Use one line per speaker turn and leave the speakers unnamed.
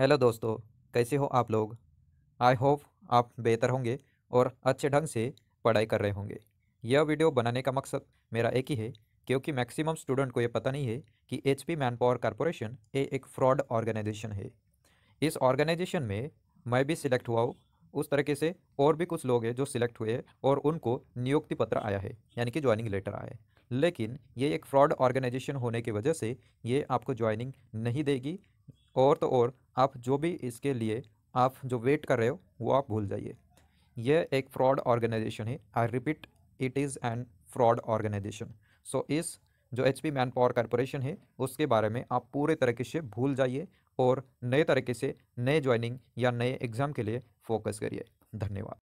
hello दोस्तों कैसे हो आप लोग आई होप आप बेहतर होंगे और अच्छे ढंग से पढ़ाई कर रहे होंगे यह वीडियो बनाने का मकसद मेरा एक ही है क्योंकि मैक्सिमम स्टूडेंट को यह पता नहीं है कि H P man power corporation ये एक फ्रॉड ऑर्गेनाइजेशन है इस ऑर्गेनाइजेशन में मैं भी सिलेक्ट हुआ हूँ उस तरीके से और भी कुछ लोग हैं जो सिलेक्ट हुए और उनको नियुक्ति पत्र आया है यानी कि ज्वाइनिंग लेटर आया है लेकिन ये एक फ्रॉड ऑर्गेनाइजेशन होने की वजह से ये आपको ज्वाइनिंग नहीं देगी और तो और आप जो भी इसके लिए आप जो वेट कर रहे हो वो आप भूल जाइए यह एक फ्रॉड ऑर्गेनाइजेशन है I repeat it is an fraud organisation so इस जो H P man power corporation है उसके बारे में आप पूरे तरीके से भूल जाइए और नए तरीके से नए ज्वाइनिंग या नए एग्ज़ाम के लिए फोकस करिए
धन्यवाद